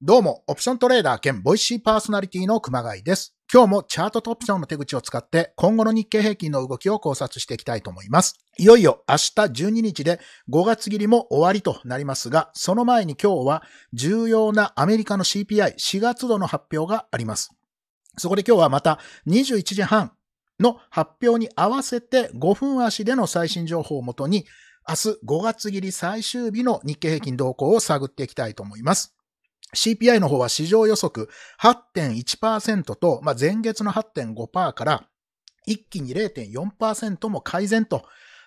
どうも、オプショントレーダー兼ボイシーパーソナリティの熊谷です。今日もチャートとオプションの手口を使って今後の日経平均の動きを考察していきたいと思います。いよいよ明日12日で5月切りも終わりとなりますが、その前に今日は重要なアメリカの CPI4 月度の発表があります。そこで今日はまた21時半の発表に合わせて5分足での最新情報をもとに明日5月切り最終日の日経平均動向を探っていきたいと思います。CPI の方は市場予測8.1%と、まあ、前月の8.5%から一気に0.4%も改善と。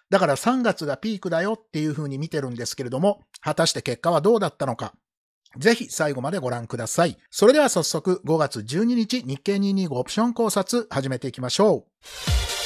だから3月がピークだよっていうふうに見てるんですけれども、果たして結果はどうだったのか。ぜひ最後までご覧ください。それでは早速5月12日日経225オプション考察始めていきましょう。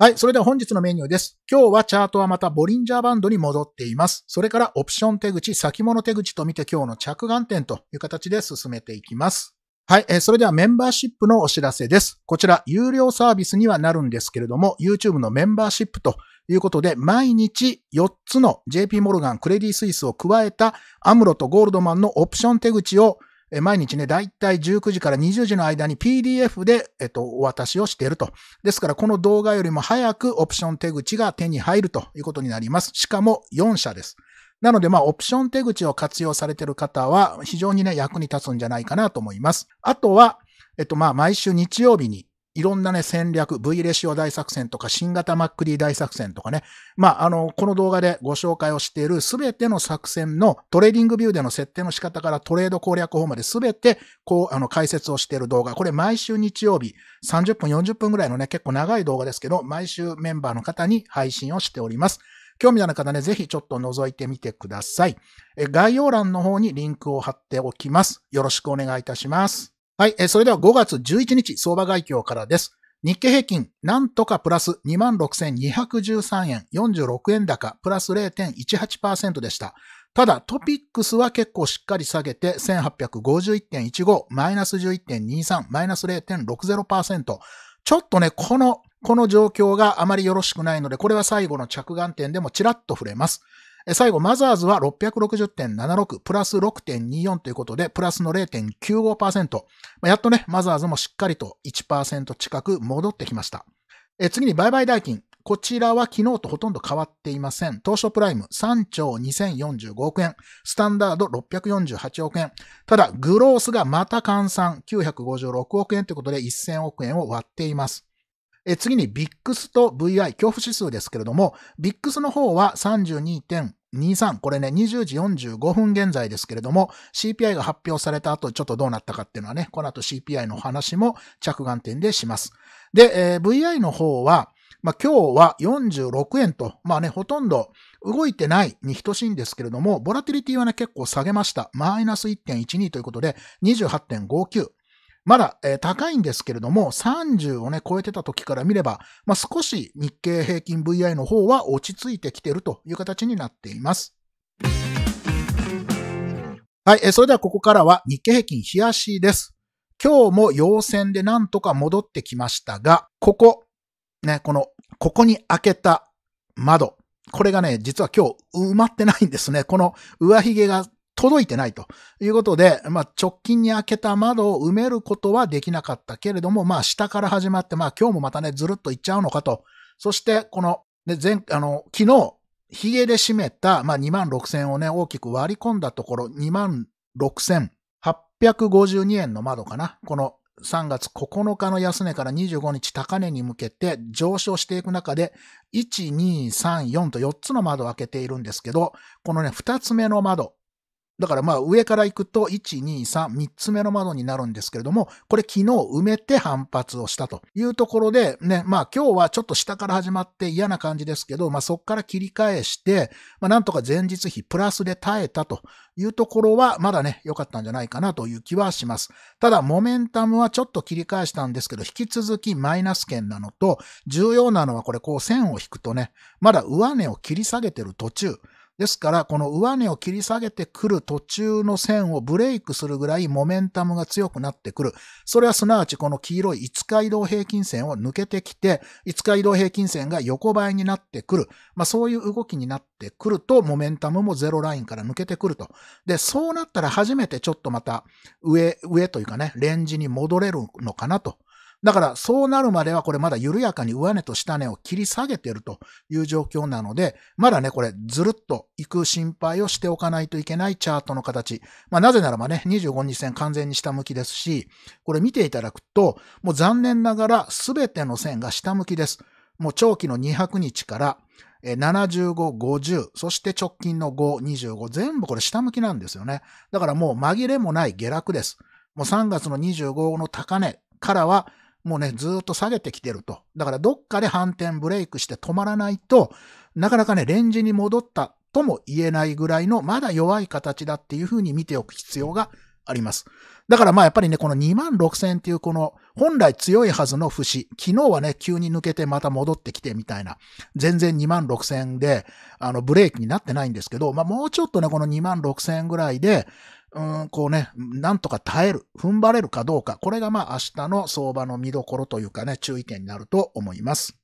はい。それでは本日のメニューです。今日はチャートはまたボリンジャーバンドに戻っています。それからオプション手口、先物手口と見て今日の着眼点という形で進めていきます。はい、えそれではメンバーシップのお知らせです。こちら、有料サービスにはなるんですけれども、YouTube のメンバーシップということで、毎日4つの JP モルガン、クレディスイスを加えたアムロとゴールドマンのオプション手口をえ毎日ね、だいたい19時から20時の間に PDF で、えっと、お渡しをしていると。ですから、この動画よりも早くオプション手口が手に入るということになります。しかも4社です。なので、まあ、オプション手口を活用されている方は、非常にね、役に立つんじゃないかなと思います。あとは、えっと、まあ、毎週日曜日に、いろんなね、戦略、V レシオ大作戦とか、新型マックリー大作戦とかね。まあ、あの、この動画でご紹介をしているすべての作戦のトレーディングビューでの設定の仕方からトレード攻略法まですべて、こう、あの、解説をしている動画。これ毎週日曜日、30分、40分ぐらいのね、結構長い動画ですけど、毎週メンバーの方に配信をしております。興味のある方ね、ぜひちょっと覗いてみてください。え概要欄の方にリンクを貼っておきます。よろしくお願いいたします。はい、えそれでは5月11日相場外況からです。日経平均、なんとかプラス26,213円、46円高、プラス0.18%でした。ただ、トピックスは結構しっかり下げて、1851.15、マイナス11.23、マイナス0.60%。ちょっとね、この、この状況があまりよろしくないので、これは最後の着眼点でもちらっと触れます。最後、マザーズは660.76プラス6.24ということで、プラスの0.95%。やっとね、マザーズもしっかりと1%近く戻ってきました。次に売買代金。こちらは昨日とほとんど変わっていません。当初プライム3兆2045億円。スタンダード648億円。ただ、グロースがまた換算956億円ということで1000億円を割っています。え次に VIX と VI、恐怖指数ですけれども、VIX の方は32.23、これね、20時45分現在ですけれども、CPI が発表された後、ちょっとどうなったかっていうのはね、この後 CPI の話も着眼点でします。で、えー、VI の方は、まあ、今日は46円と、まあね、ほとんど動いてないに等しいんですけれども、ボラティリティはね、結構下げました。マイナス1.12ということで、28.59。まだ、えー、高いんですけれども、30をね、超えてた時から見れば、まあ、少し日経平均 VI の方は落ち着いてきてるという形になっています。はい、えー、それではここからは日経平均冷やしです。今日も陽線でなんとか戻ってきましたが、ここ、ね、この、ここに開けた窓、これがね、実は今日埋まってないんですね。この上髭が届いてないということで、まあ、直近に開けた窓を埋めることはできなかったけれども、まあ、下から始まって、まあ、今日もまたね、ずるっといっちゃうのかと。そして、この、ね、前、あの、昨日、ヒゲで締めた、まあ、2万6千をね、大きく割り込んだところ、2万6千852円の窓かな。この3月9日の安値から25日高値に向けて上昇していく中で、1、2、3、4と4つの窓を開けているんですけど、このね、2つ目の窓、だからまあ上から行くと1、2、3、3つ目の窓になるんですけれども、これ昨日埋めて反発をしたというところで、ね、まあ今日はちょっと下から始まって嫌な感じですけど、まあそこから切り返して、まあなんとか前日比プラスで耐えたというところはまだね、良かったんじゃないかなという気はします。ただモメンタムはちょっと切り返したんですけど、引き続きマイナス圏なのと、重要なのはこれこう線を引くとね、まだ上値を切り下げてる途中、ですから、この上値を切り下げてくる途中の線をブレイクするぐらいモメンタムが強くなってくる。それはすなわちこの黄色い5日移動平均線を抜けてきて、5日移動平均線が横ばいになってくる。まあそういう動きになってくると、モメンタムもゼロラインから抜けてくると。で、そうなったら初めてちょっとまた上、上というかね、レンジに戻れるのかなと。だからそうなるまではこれまだ緩やかに上値と下値を切り下げているという状況なので、まだね、これずるっと行く心配をしておかないといけないチャートの形。まあなぜならばね、25日線完全に下向きですし、これ見ていただくと、もう残念ながらすべての線が下向きです。もう長期の200日から75、50、そして直近の5、25、全部これ下向きなんですよね。だからもう紛れもない下落です。もう3月の25の高値からはもうね、ずっと下げてきてると。だからどっかで反転ブレイクして止まらないと、なかなかね、レンジに戻ったとも言えないぐらいの、まだ弱い形だっていうふうに見ておく必要があります。だからまあやっぱりね、この2万6000っていうこの本来強いはずの節、昨日はね、急に抜けてまた戻ってきてみたいな、全然2万6000で、あの、ブレークになってないんですけど、まあもうちょっとね、この2万6000ぐらいで、うん、こうね、なんとか耐える、踏ん張れるかどうか、これがまあ明日の相場の見どころというかね、注意点になると思います。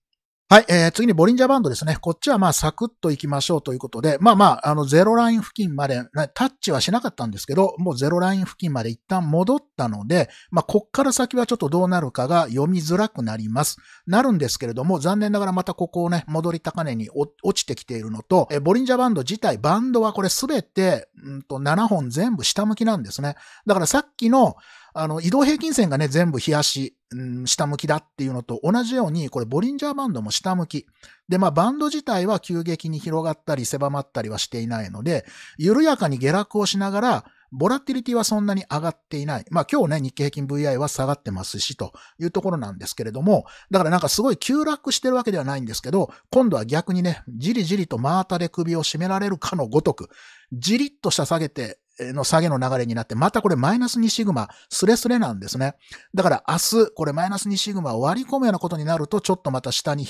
はい、えー、次にボリンジャーバンドですね。こっちはまあサクッと行きましょうということで、まあまあ、あのゼロライン付近まで、タッチはしなかったんですけど、もうゼロライン付近まで一旦戻ったので、まあこっから先はちょっとどうなるかが読みづらくなります。なるんですけれども、残念ながらまたここをね、戻り高値に落ちてきているのと、えー、ボリンジャーバンド自体、バンドはこれすべて、うんと7本全部下向きなんですね。だからさっきの、あの、移動平均線がね、全部冷やし、うん、下向きだっていうのと同じように、これ、ボリンジャーバンドも下向き。で、まあ、バンド自体は急激に広がったり、狭まったりはしていないので、緩やかに下落をしながら、ボラティリティはそんなに上がっていない。まあ今日ね、日経平均 VI は下がってますし、というところなんですけれども、だからなんかすごい急落してるわけではないんですけど、今度は逆にね、じりじりと真綿で首を絞められるかのごとく、じりっとした下げて、の下げの流れになって、またこれマイナス2シグマ、スレスレなんですね。だから明日、これマイナス2シグマを割り込むようなことになると、ちょっとまた下に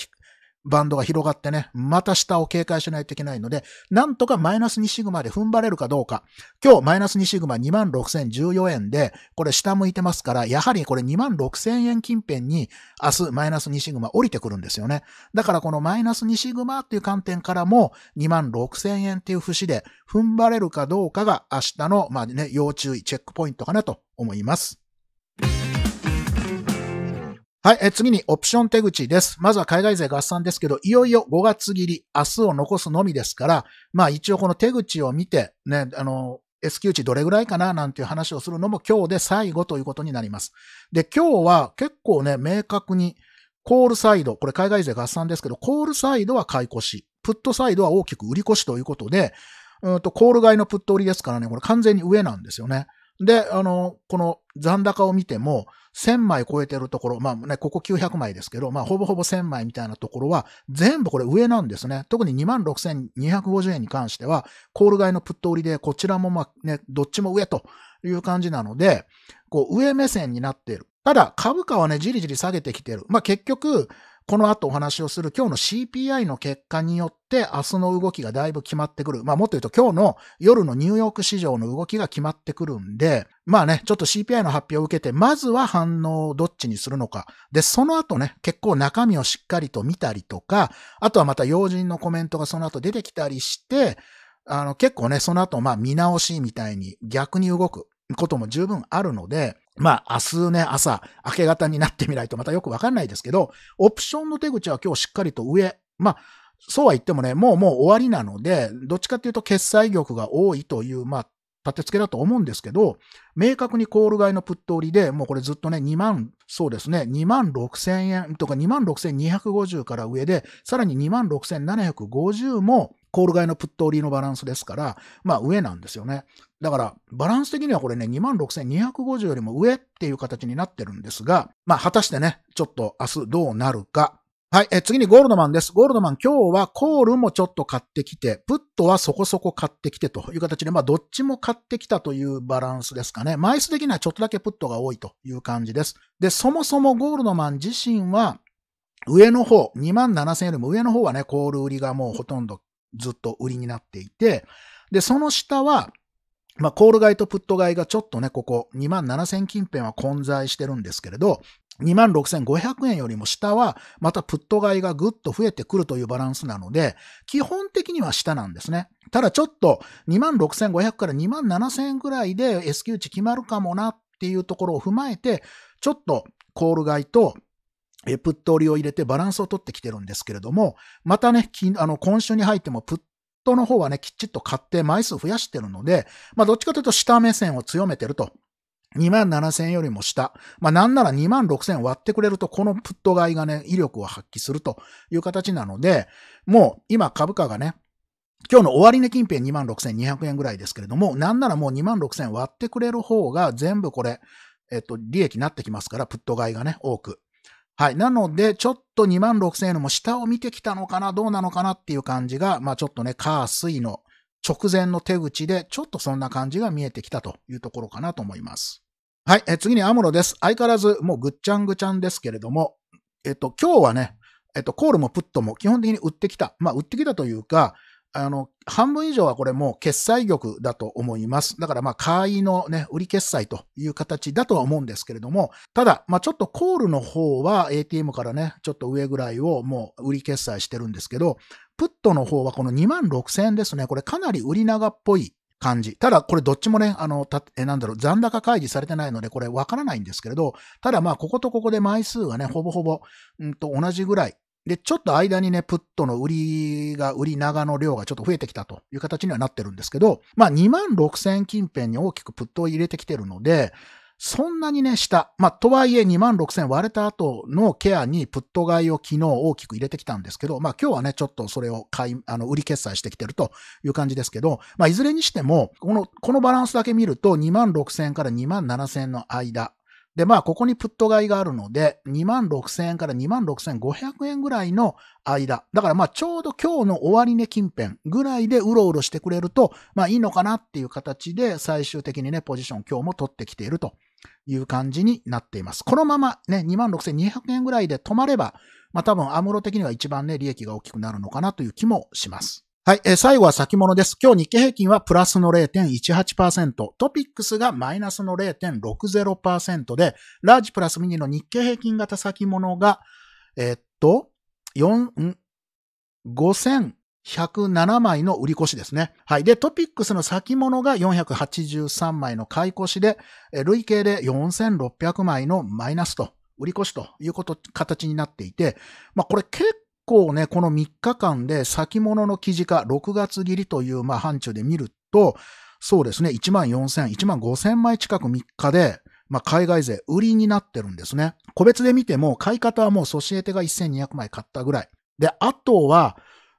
バンドが広がってね、また下を警戒しないといけないので、なんとかマイナス2シグマで踏ん張れるかどうか。今日マイナス2シグマ26,014円で、これ下向いてますから、やはりこれ26,000円近辺に明日マイナス2シグマ降りてくるんですよね。だからこのマイナス2シグマっていう観点からも26,000円っていう節で踏ん張れるかどうかが明日の、まあね、要注意チェックポイントかなと思います。はい、え次にオプション手口です。まずは海外勢合算ですけど、いよいよ5月切り、明日を残すのみですから、まあ一応この手口を見て、ね、あの、S q 値どれぐらいかななんていう話をするのも今日で最後ということになります。で、今日は結構ね、明確に、コールサイド、これ海外勢合算ですけど、コールサイドは買い越し、プットサイドは大きく売り越しということで、うんと、コール買いのプット売りですからね、これ完全に上なんですよね。で、あの、この残高を見ても、1000枚超えてるところ、まあね、ここ900枚ですけど、まあほぼほぼ1000枚みたいなところは、全部これ上なんですね。特に26,250円に関しては、コール買いのプット売りで、こちらもまあね、どっちも上という感じなので、こう上目線になっている。ただ、株価はね、じりじり下げてきてる。まあ結局、この後お話をする今日の CPI の結果によって明日の動きがだいぶ決まってくる。まあもっと言うと今日の夜のニューヨーク市場の動きが決まってくるんで、まあね、ちょっと CPI の発表を受けて、まずは反応をどっちにするのか。で、その後ね、結構中身をしっかりと見たりとか、あとはまた要人のコメントがその後出てきたりして、あの結構ね、その後まあ見直しみたいに逆に動くことも十分あるので、まあ、明日ね、朝、明け方になってみないとまたよくわかんないですけど、オプションの手口は今日しっかりと上。まあ、そうは言ってもね、もうもう終わりなので、どっちかっていうと決済玉が多いという、まあ、立て付けだと思うんですけど、明確にコール買いのプット売りで、もうこれずっとね、2万、そうですね、2万6千円とか2万6250から上で、さらに2万6750もコール買いのプット売りのバランスですから、まあ上なんですよね。だから、バランス的にはこれね、26,250よりも上っていう形になってるんですが、まあ果たしてね、ちょっと明日どうなるか、はい、え次にゴールドマンです。ゴールドマン、今日はコールもちょっと買ってきて、プットはそこそこ買ってきてという形で、まあ、どっちも買ってきたというバランスですかね。枚数的にはちょっとだけプットが多いという感じです。で、そもそもゴールドマン自身は、上の方、2万7000よりも上の方はね、コール売りがもうほとんどずっと売りになっていて、で、その下は、まあ、コール買いとプット買いがちょっとね、ここ2万7000近辺は混在してるんですけれど、26,500円よりも下は、またプット買いがぐっと増えてくるというバランスなので、基本的には下なんですね。ただちょっと26,500から27,000円ぐらいで S q 値決まるかもなっていうところを踏まえて、ちょっとコール買いとえ、プット売りを入れてバランスを取ってきてるんですけれども、またね、あの、今週に入ってもプットの方はね、きちっと買って枚数増やしてるので、まあ、どっちかというと下目線を強めてると2万7000よりも下。まあ、なんなら2万6000割ってくれると、このプット買いがね、威力を発揮するという形なので、もう今株価がね、今日の終値近辺2万6200円ぐらいですけれども、なんならもう2万6000割ってくれる方が全部これ、えっと、利益になってきますから、プット買いがね、多く。はい。なので、ちょっと2万6000円のも下を見てきたのかな、どうなのかなっていう感じが、まあちょっとね、カースイの直前の手口で、ちょっとそんな感じが見えてきたというところかなと思います。はい、え次にアムロです。相変わらず、もうぐっちゃんぐちゃんですけれども、えっと、今日はね、えっと、コールもプットも基本的に売ってきた。まあ、売ってきたというか、あの、半分以上はこれもう決済玉だと思います。だからまあ、会員のね、売り決済という形だとは思うんですけれども、ただ、まあちょっとコールの方は ATM からね、ちょっと上ぐらいをもう売り決済してるんですけど、プットの方はこの2万6000円ですね。これかなり売り長っぽい感じ。ただ、これどっちもね、あの、た、え、なんだろう、残高開示されてないので、これわからないんですけれど、ただまあ、こことここで枚数がね、ほぼほぼ、んと、同じぐらい。で、ちょっと間にね、プットの売りが、売り長の量がちょっと増えてきたという形にはなってるんですけど、まあ、2万6000近辺に大きくプットを入れてきてるので、そんなにね、下。まあ、とはいえ2万6000割れた後のケアにプット買いを昨日大きく入れてきたんですけど、まあ、今日はね、ちょっとそれを買い、あの、売り決済してきてるという感じですけど、まあ、いずれにしても、この、このバランスだけ見ると2万6000から2万7000の間。で、まあ、ここにプット買いがあるので、2万6000円から2万6500円ぐらいの間。だからまあ、ちょうど今日の終値近辺ぐらいでうろうろしてくれると、まあ、いいのかなっていう形で、最終的にね、ポジション今日も取ってきているという感じになっています。このままね、26,200円ぐらいで止まれば、まあ多分アムロ的には一番ね、利益が大きくなるのかなという気もします。はい、えー、最後は先物です。今日日経平均はプラスの0.18%、トピックスがマイナスの0.60%で、ラージプラスミニの日経平均型先物が、えー、っと、4、ん、5000、107枚の売り越しですね。はい。で、トピックスの先物が483枚の買い越しで、累計で4600枚のマイナスと、売り越しということ、形になっていて、まあこれ結構ね、この3日間で先物の記事化、6月切りという、まあ範疇で見ると、そうですね、1万4000、1万5000枚近く3日で、まあ、海外勢売りになってるんですね。個別で見ても、買い方はもうソシエテが1200枚買ったぐらい。で、あとは、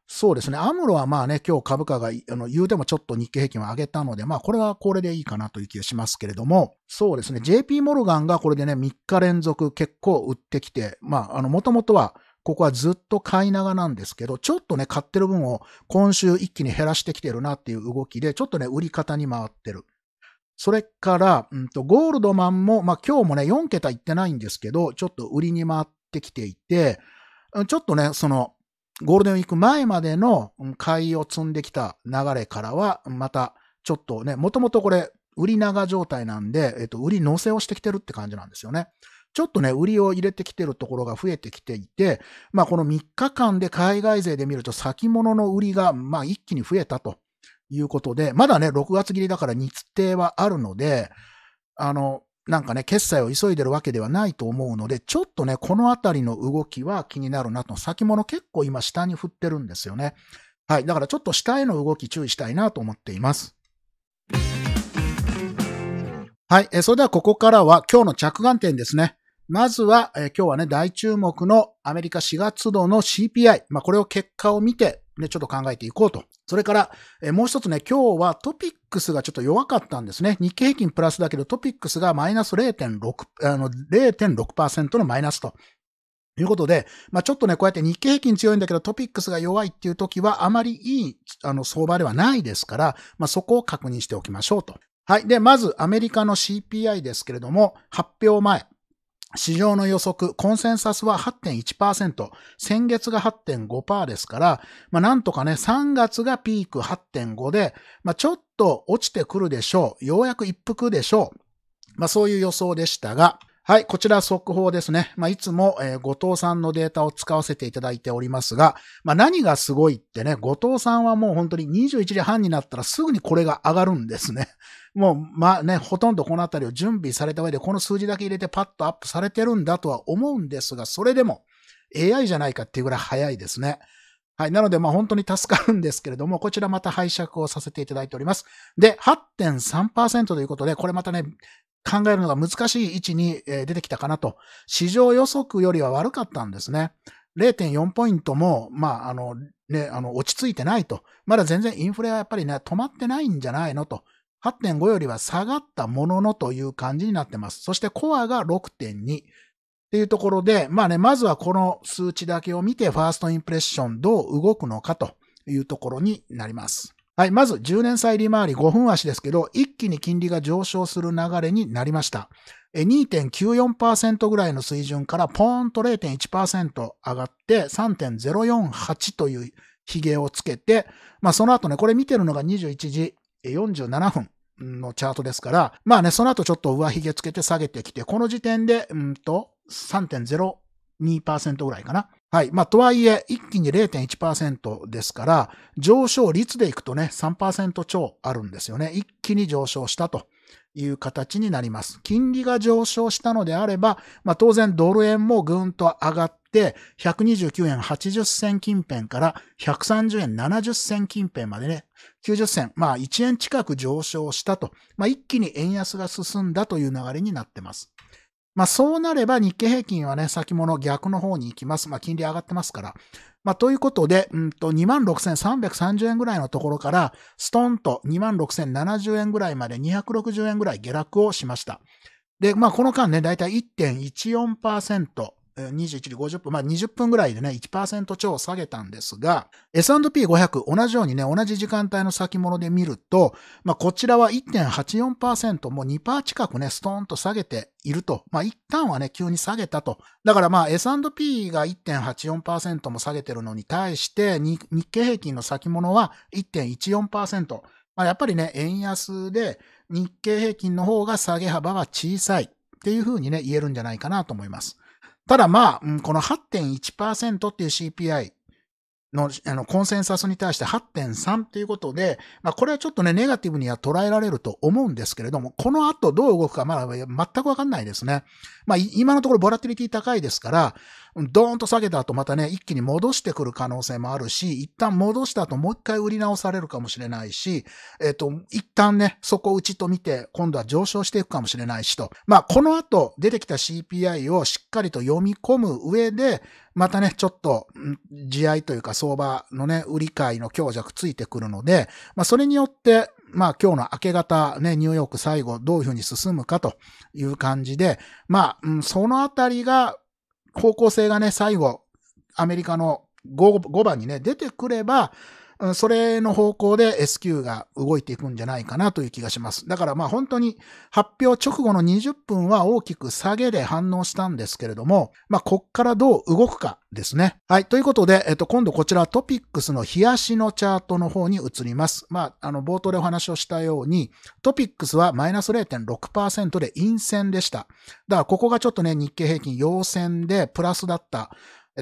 そうですね。アムロはまあね、今日株価が、あの、言うてもちょっと日経平均を上げたので、まあこれはこれでいいかなという気がしますけれども、そうですね。JP モルガンがこれでね、3日連続結構売ってきて、まあ、あの、もともとは、ここはずっと買い長なんですけど、ちょっとね、買ってる分を今週一気に減らしてきてるなっていう動きで、ちょっとね、売り方に回ってる。それから、うんと、ゴールドマンも、まあ今日もね、4桁いってないんですけど、ちょっと売りに回ってきていて、ちょっとね、その、ゴールデンウィーク前までの買いを積んできた流れからは、またちょっとね、もともとこれ、売り長状態なんで、えっと、売り乗せをしてきてるって感じなんですよね。ちょっとね、売りを入れてきてるところが増えてきていて、まあこの3日間で海外勢で見ると先物の売りが、まあ一気に増えたということで、まだね、6月切りだから日程はあるので、あの、なんかね、決済を急いでるわけではないと思うので、ちょっとね、このあたりの動きは気になるなと、先物結構今下に振ってるんですよね。はい。だからちょっと下への動き注意したいなと思っています。はい。えそれではここからは今日の着眼点ですね。まずは、え今日はね、大注目のアメリカ4月度の CPI。まあ、これを結果を見て、ね、ちょっと考えていこうと。それから、えもう一つね、今日はトピックスがちょっと弱かったんですね。日経平均プラスだけど、トピックスがマイナス0.6、あの、0.6%のマイナスと。ということで、まあ、ちょっとね、こうやって日経平均強いんだけどトピックスが弱いっていう時はあまりいい、あの、相場ではないですから、まあ、そこを確認しておきましょうと。はい。で、まずアメリカの CPI ですけれども、発表前、市場の予測、コンセンサスは8.1%、先月が8.5%ですから、まあ、なんとかね、3月がピーク8.5で、まあ、ちょっと落ちてくるでしょう。ようやく一服でしょう。まあ、そういう予想でしたが、はい、こちら速報ですね。まあ、いつも、えー、後藤さんのデータを使わせていただいておりますが、まあ、何がすごいってね、後藤さんはもう本当に21時半になったらすぐにこれが上がるんですね。もう、まあね、ほとんどこのあたりを準備された上で、この数字だけ入れてパッとアップされてるんだとは思うんですが、それでも AI じゃないかっていうぐらい早いですね。はい。なので、まあ本当に助かるんですけれども、こちらまた拝借をさせていただいております。で、8.3%ということで、これまたね、考えるのが難しい位置に出てきたかなと。市場予測よりは悪かったんですね。0.4ポイントも、まあ、あの、ね、あの、落ち着いてないと。まだ全然インフレはやっぱりね、止まってないんじゃないのと。8.5よりは下がったもののという感じになってます。そしてコアが6.2。っていうところで、まあね、まずはこの数値だけを見て、ファーストインプレッションどう動くのかというところになります。はい、まず10年債利回り5分足ですけど、一気に金利が上昇する流れになりました。2.94%ぐらいの水準からポーンと0.1%上がって3.048というヒゲをつけて、まあその後ね、これ見てるのが21時47分のチャートですから、まあね、その後ちょっと上髭つけて下げてきて、この時点で、うんと、3.0 2%ぐらいかな。はい。まあ、とはいえ、一気に0.1%ですから、上昇率でいくとね、3%超あるんですよね。一気に上昇したという形になります。金利が上昇したのであれば、まあ、当然ドル円もぐーんと上がって、129円80銭近辺から130円70銭近辺までね、90銭、まあ1円近く上昇したと、まあ一気に円安が進んだという流れになってます。まあそうなれば日経平均はね、先物逆の方に行きます。まあ金利上がってますから。まあということで、うんと26,330円ぐらいのところから、ストンと26,070円ぐらいまで260円ぐらい下落をしました。で、まあこの間ね、だいたい1.14% 21時50分、まあ20分ぐらいでね、1%超下げたんですが、S&P500 同じようにね、同じ時間帯の先物で見ると、まあこちらは1.84%、もう2%近くね、ストーンと下げていると。まあ一旦はね、急に下げたと。だからまあ S&P が1.84%も下げてるのに対して、日経平均の先物は1.14%。まあやっぱりね、円安で日経平均の方が下げ幅は小さいっていうふうにね、言えるんじゃないかなと思います。ただまあ、この8.1%っていう CPI のあのコンセンサスに対して8.3ということで、まあ、これはちょっとね、ネガティブには捉えられると思うんですけれども、この後どう動くかまだ全くわかんないですね。まあ、今のところボラティリティ高いですから、ドーンと下げた後またね、一気に戻してくる可能性もあるし、一旦戻した後もう一回売り直されるかもしれないし、えっ、ー、と、一旦ね、そこ打ちと見て、今度は上昇していくかもしれないしと。まあ、この後出てきた CPI をしっかりと読み込む上で、またね、ちょっと、地合いというか相場のね、売り買いの強弱ついてくるので、まあ、それによって、まあ今日の明け方ね、ニューヨーク最後どういうふうに進むかという感じで、まあ、うん、そのあたりが方向性がね、最後、アメリカの 5, 5番にね、出てくれば、それの方向で SQ が動いていくんじゃないかなという気がします。だからまあ本当に発表直後の20分は大きく下げで反応したんですけれども、まあこっからどう動くかですね。はい。ということで、えっと、今度こちらトピックスの冷やしのチャートの方に移ります。まあ、あの、冒頭でお話をしたように、トピックスはマイナス0.6%で陰線でした。だからここがちょっとね、日経平均陽線でプラスだった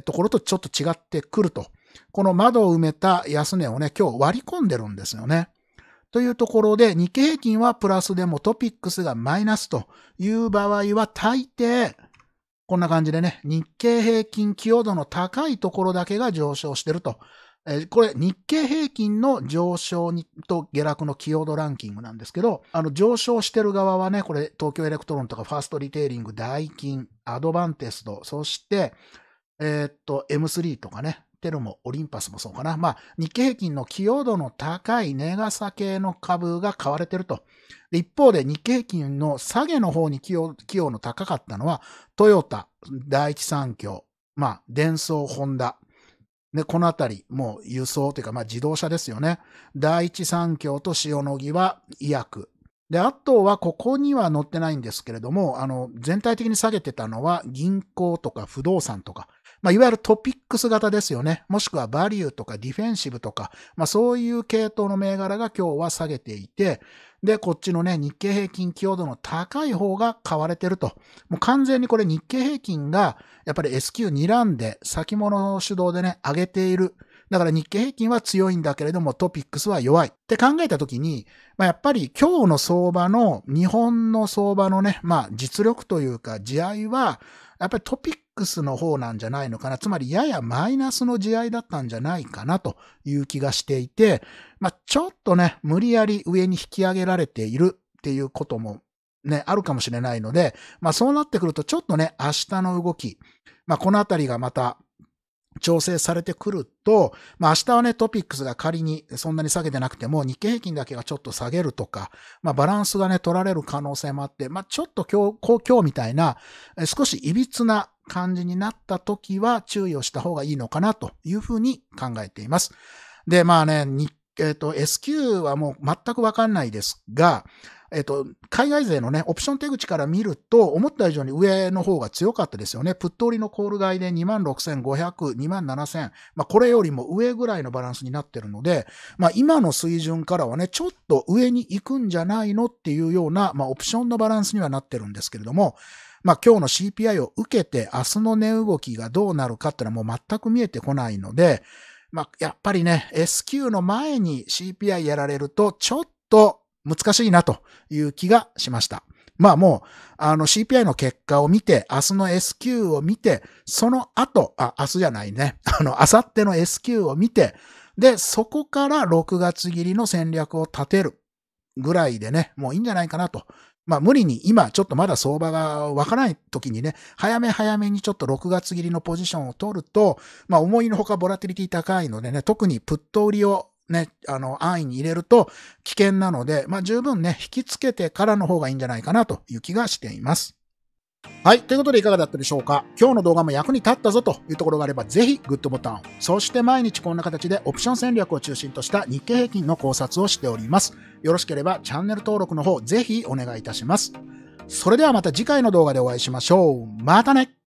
ところとちょっと違ってくるとこの窓を埋めた安値をね、今日割り込んでるんですよね。というところで、日経平均はプラスでもトピックスがマイナスという場合は、大抵、こんな感じでね、日経平均寄与度の高いところだけが上昇してると。えこれ、日経平均の上昇にと下落の寄与度ランキングなんですけど、あの、上昇してる側はね、これ、東京エレクトロンとかファーストリテイリング、ダイキン、アドバンテスト、そして、えー、っと、M3 とかね、テルもオリンパスもそうかな。まあ、日経平均の寄与度の高いネガサ系の株が買われてると。一方で日経平均の下げの方に寄与寄与の高かったのは、トヨタ、第一三共、まあ、ホンダ。で、このあたり、もう輸送というか、まあ自動車ですよね。第一三共と塩野義は医薬。で、あとはここには載ってないんですけれども、あの、全体的に下げてたのは銀行とか不動産とか、まあ、いわゆるトピックス型ですよね。もしくはバリューとかディフェンシブとか、まあ、そういう系統の銘柄が今日は下げていて、で、こっちのね、日経平均寄与度の高い方が買われてると。もう完全にこれ日経平均が、やっぱり S q 睨んで、先物主導でね、上げている。だから日経平均は強いんだけれどもトピックスは弱いって考えたときに、まあ、やっぱり今日の相場の日本の相場のね、まあ実力というか地合いはやっぱりトピックスの方なんじゃないのかな。つまりややマイナスの地合いだったんじゃないかなという気がしていて、まあちょっとね、無理やり上に引き上げられているっていうこともね、あるかもしれないので、まあそうなってくるとちょっとね、明日の動き、まあこのあたりがまた調整されてくると、まあ明日はね、トピックスが仮にそんなに下げてなくても、日経平均だけがちょっと下げるとか、まあバランスがね、取られる可能性もあって、まあちょっと今日、今日みたいな、少し歪な感じになった時は注意をした方がいいのかなというふうに考えています。で、まあね、えっ、ー、と、S q はもう全くわかんないですが、えっと、海外勢のね、オプション手口から見ると、思った以上に上の方が強かったですよね。プット売りのコール買いで26,500、27,000。まあ、これよりも上ぐらいのバランスになってるので、まあ、今の水準からはね、ちょっと上に行くんじゃないのっていうような、まあ、オプションのバランスにはなってるんですけれども、まあ、今日の CPI を受けて、明日の値動きがどうなるかっていうのはもう全く見えてこないので、まあ、やっぱりね、S q の前に CPI やられると、ちょっと難しいなという気がしました。まあもう、あの CPI の結果を見て、明日の S q を見て、その後、あ、明日じゃないね。あの、明後日の S q を見て、で、そこから6月切りの戦略を立てるぐらいでね、もういいんじゃないかなと。まあ無理に今ちょっとまだ相場がわからない時にね、早め早めにちょっと6月切りのポジションを取ると、まあ思いのほかボラティリティ高いのでね、特にプット売りをね、あの、安易に入れると危険なので、まあ、十分ね、引きつけてからの方がいいんじゃないかなという気がしています。はい。ということでいかがだったでしょうか今日の動画も役に立ったぞというところがあれば、ぜひグッドボタンを。そして毎日こんな形でオプション戦略を中心とした日経平均の考察をしております。よろしければチャンネル登録の方、ぜひお願いいたします。それではまた次回の動画でお会いしましょう。またね